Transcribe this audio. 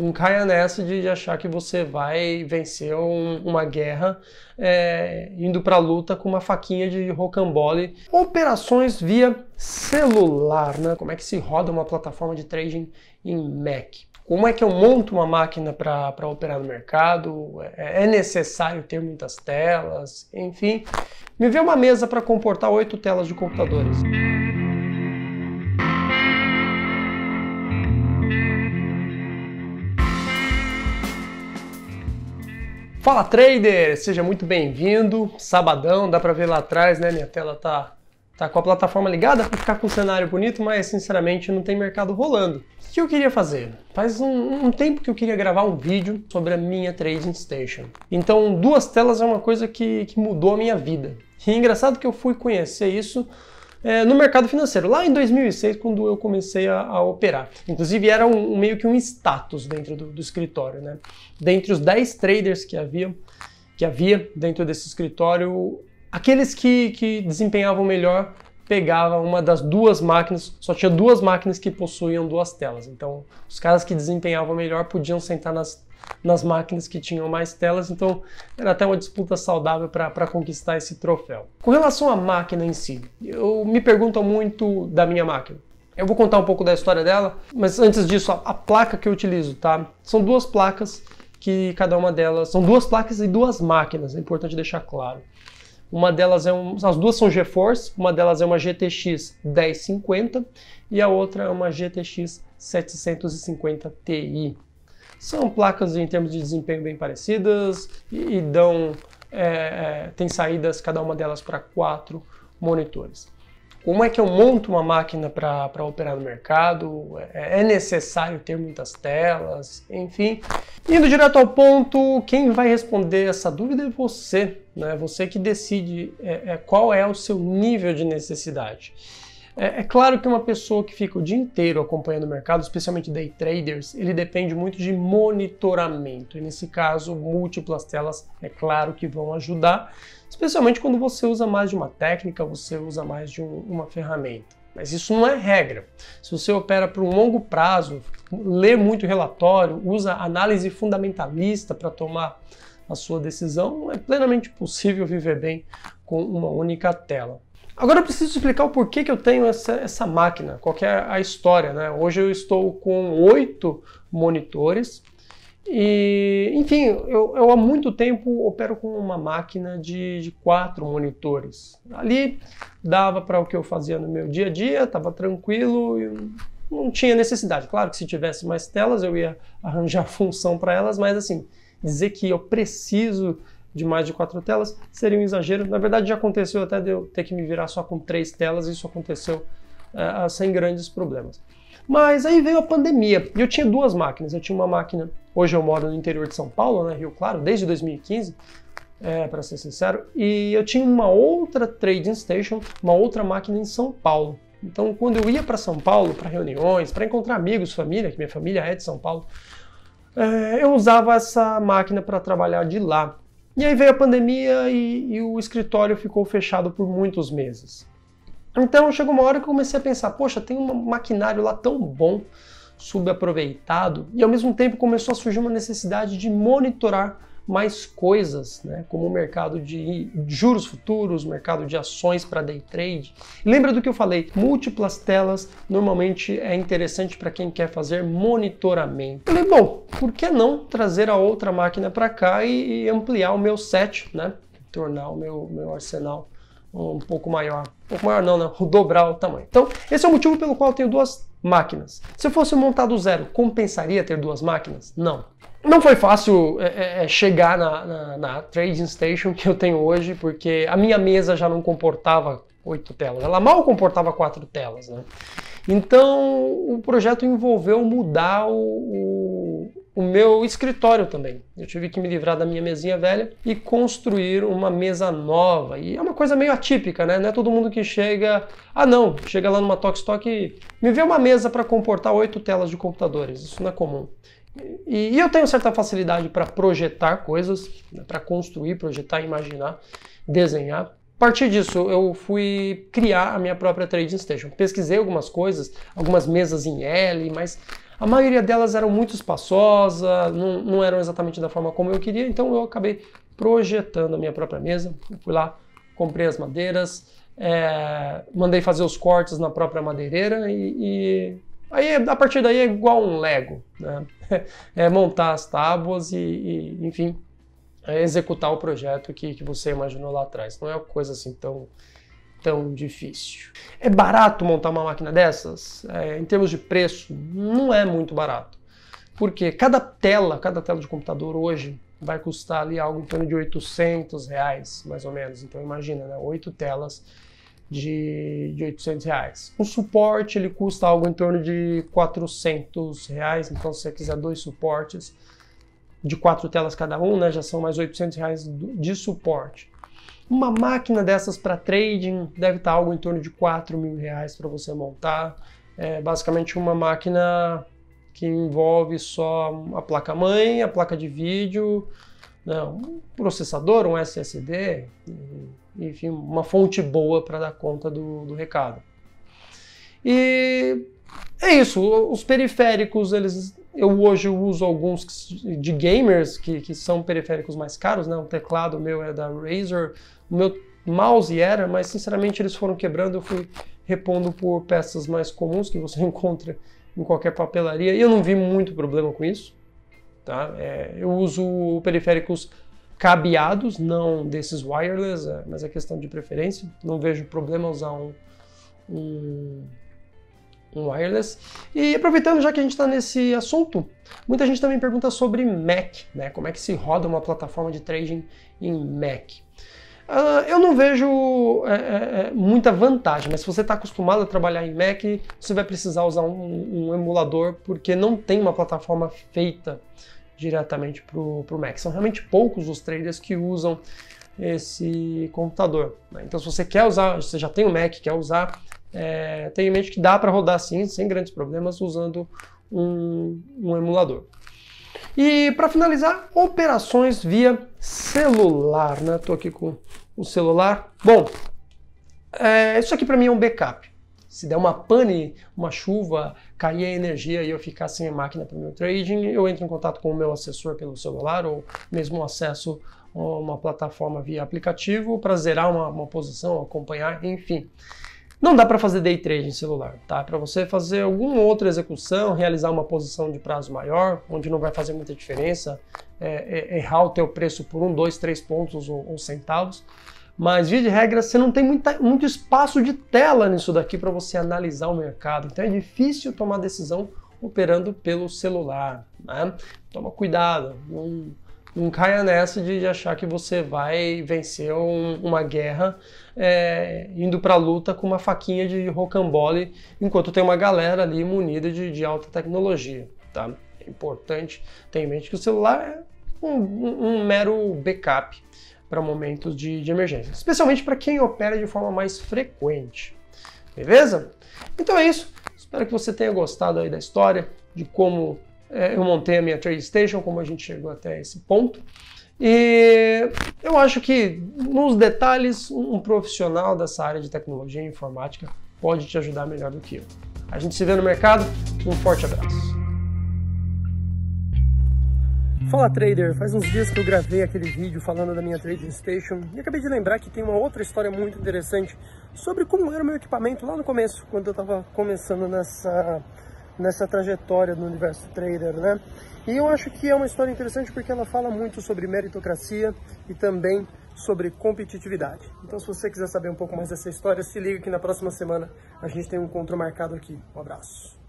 Não caia nessa de, de achar que você vai vencer um, uma guerra é, indo para a luta com uma faquinha de rocambole. Operações via celular, né? Como é que se roda uma plataforma de trading em Mac? Como é que eu monto uma máquina para operar no mercado? É, é necessário ter muitas telas? Enfim, me vê uma mesa para comportar oito telas de computadores. Fala trader, seja muito bem-vindo. Sabadão, dá para ver lá atrás, né? Minha tela tá tá com a plataforma ligada para ficar com um cenário bonito, mas sinceramente não tem mercado rolando. O que eu queria fazer? Faz um, um tempo que eu queria gravar um vídeo sobre a minha trading station. Então, duas telas é uma coisa que, que mudou a minha vida. E é engraçado que eu fui conhecer isso é, no mercado financeiro, lá em 2006, quando eu comecei a, a operar. Inclusive, era um, meio que um status dentro do, do escritório. Né? Dentre os 10 traders que havia, que havia dentro desse escritório, aqueles que, que desempenhavam melhor pegava uma das duas máquinas, só tinha duas máquinas que possuíam duas telas. Então, os caras que desempenhavam melhor podiam sentar nas nas máquinas que tinham mais telas, então era até uma disputa saudável para conquistar esse troféu. Com relação à máquina em si, eu me pergunto muito da minha máquina. Eu vou contar um pouco da história dela, mas antes disso, a, a placa que eu utilizo, tá? São duas placas que cada uma delas são duas placas e duas máquinas, é importante deixar claro. Uma delas é um, as duas são GeForce, uma delas é uma GTX 1050 e a outra é uma GTX 750 Ti. São placas em termos de desempenho bem parecidas e, e dão é, é, tem saídas cada uma delas para quatro monitores. Como é que eu monto uma máquina para operar no mercado? É, é necessário ter muitas telas, enfim. Indo direto ao ponto, quem vai responder essa dúvida é você, né? Você que decide é, é, qual é o seu nível de necessidade. É, é, claro que uma pessoa que fica o dia inteiro acompanhando o mercado, especialmente day traders, ele depende muito de monitoramento. E nesse caso, múltiplas telas é claro que vão ajudar, especialmente quando você usa mais de uma técnica, você usa mais de um, uma ferramenta. Mas isso não é regra. Se você opera para um longo prazo, lê muito relatório, usa análise fundamentalista para tomar a sua decisão, é plenamente possível viver bem com uma única tela. Agora eu preciso explicar o porquê que eu tenho essa, essa máquina, qual é a história, né? Hoje eu estou com oito monitores e, enfim, eu, eu, há muito tempo opero com uma máquina de, de quatro monitores. Ali dava para o que eu fazia no meu dia a dia, estava tranquilo, e não tinha necessidade. Claro que se tivesse mais telas eu ia arranjar função para elas, mas assim, dizer que eu preciso de mais de quatro telas seria um exagero. Na verdade, já aconteceu até de eu ter que me virar só com três telas, isso aconteceu uh, sem grandes problemas. Mas aí veio a pandemia e eu tinha duas máquinas. Eu tinha uma máquina, hoje eu moro no interior de São Paulo, né, Rio Claro, desde 2015, é, para ser sincero, e eu tinha uma outra trading station, uma outra máquina em São Paulo. Então, quando eu ia para São Paulo, para reuniões, para encontrar amigos, família, que minha família é de São Paulo, é, eu usava essa máquina para trabalhar de lá. E aí veio a pandemia e, e o escritório ficou fechado por muitos meses. Então chegou uma hora que eu comecei a pensar: poxa, tem um maquinário lá tão bom, subaproveitado, e ao mesmo tempo começou a surgir uma necessidade de monitorar mais coisas, né, como o mercado de juros futuros, mercado de ações para day trade. Lembra do que eu falei? Múltiplas telas normalmente é interessante para quem quer fazer monitoramento. Eu falei, bom, por que não trazer a outra máquina para cá e, e, ampliar o meu set, né? Tornar o meu, meu arsenal um pouco maior. Um pouco maior não, né? Dobrar o tamanho. Então, esse é o motivo pelo qual eu tenho duas máquinas. Se eu fosse montar do zero, compensaria ter duas máquinas? Não. Não foi fácil é, é, é, chegar na, na, na trading station que eu tenho hoje, porque a minha mesa já não comportava oito telas. Ela mal comportava quatro telas, né? Então o projeto envolveu mudar o, o, o, meu escritório também. Eu tive que me livrar da minha mesinha velha e construir uma mesa nova. E é uma coisa meio atípica, né? Não é todo mundo que chega. Ah, não, chega lá numa Tokstok e me vê uma mesa para comportar oito telas de computadores. Isso não é comum. E, e eu tenho certa facilidade para projetar coisas, né? para construir, projetar, imaginar, desenhar. A partir disso, eu fui criar a minha própria trading station. Pesquisei algumas coisas, algumas mesas em L, mas a maioria delas eram muito espaçosas, não, não eram exatamente da forma como eu queria, então eu acabei projetando a minha própria mesa. Eu fui lá, comprei as madeiras, é, mandei fazer os cortes na própria madeireira e, e... Aí, a partir daí é igual um Lego, né? É montar as tábuas e, e enfim, é executar o projeto que, que você imaginou lá atrás. Não é uma coisa assim tão, tão difícil. É barato montar uma máquina dessas? É, em termos de preço, não é muito barato. Porque cada tela, cada tela de computador hoje vai custar ali algo em torno de 800 reais, mais ou menos. Então imagina, né? telas de, de 800 reais. O suporte ele custa algo em torno de 400 reais, então se você quiser dois suportes, de quatro telas cada um, né, já são mais 800 reais de suporte. Uma máquina dessas para trading deve estar tá algo em torno de 4 mil reais para você montar. É basicamente uma máquina que envolve só a placa mãe, a placa de vídeo, não, né? um processador, um SSD, enfim, uma fonte boa para dar conta do, do recado. E é isso. Os periféricos, eles. Eu hoje uso alguns de gamers que, que são periféricos mais caros, né? O teclado meu é da Razer, o meu mouse era, mas sinceramente eles foram quebrando, eu fui repondo por peças mais comuns que você encontra em qualquer papelaria. E eu não vi muito problema com isso. Tá? É, eu uso periféricos cabeados, não desses wireless, é, mas é questão de preferência. Não vejo problema usar um, um um wireless. E aproveitando já que a gente está nesse assunto, muita gente também pergunta sobre Mac, né? Como é que se roda uma plataforma de trading em Mac? Uh, eu não vejo é, é, é, muita vantagem, mas se você está acostumado a trabalhar em Mac, você vai precisar usar um, um emulador porque não tem uma plataforma feita diretamente para o Mac. São realmente poucos os traders que usam esse computador. Né? Então, se você quer usar, você já tem o Mac, quer usar, é, tenho em mente que dá para rodar sim, sem grandes problemas, usando um, um emulador. E para finalizar, operações via celular, né? Estou aqui com o celular. Bom, é, isso aqui para mim é um backup. Se der uma pane, uma chuva, cair a energia e eu ficar sem a máquina para o meu trading, eu entro em contato com o meu assessor pelo celular ou mesmo acesso a uma plataforma via aplicativo para zerar uma, uma posição, acompanhar, enfim. Não dá para fazer day trade em celular, tá? Para você fazer alguma outra execução, realizar uma posição de prazo maior, onde não vai fazer muita diferença, é, é, é, errar o teu preço por um, dois, três pontos ou, ou centavos. Mas, via de regra, você não tem muita, muito espaço de tela nisso daqui para você analisar o mercado. Então é difícil tomar decisão operando pelo celular. Né? Toma cuidado, não não caia nessa de, de achar que você vai vencer um, uma guerra é, indo para a luta com uma faquinha de rocambole, enquanto tem uma galera ali munida de, de alta tecnologia. Tá? É importante ter em mente que o celular é um, um, um mero backup para momentos de, de emergência, especialmente para quem opera de forma mais frequente. Beleza? Então é isso. Espero que você tenha gostado aí da história, de como é, eu montei a minha trade station, como a gente chegou até esse ponto. E eu acho que nos detalhes, um profissional dessa área de tecnologia e informática pode te ajudar melhor do que eu. A gente se vê no mercado. Um forte abraço. Fala trader, faz uns dias que eu gravei aquele vídeo falando da minha trading station e acabei de lembrar que tem uma outra história muito interessante sobre como era o meu equipamento lá no começo, quando eu estava começando nessa nessa trajetória do universo trader, né? E eu acho que é uma história interessante porque ela fala muito sobre meritocracia e também sobre competitividade. Então, se você quiser saber um pouco mais dessa história, se liga que na próxima semana a gente tem um encontro marcado aqui. Um abraço.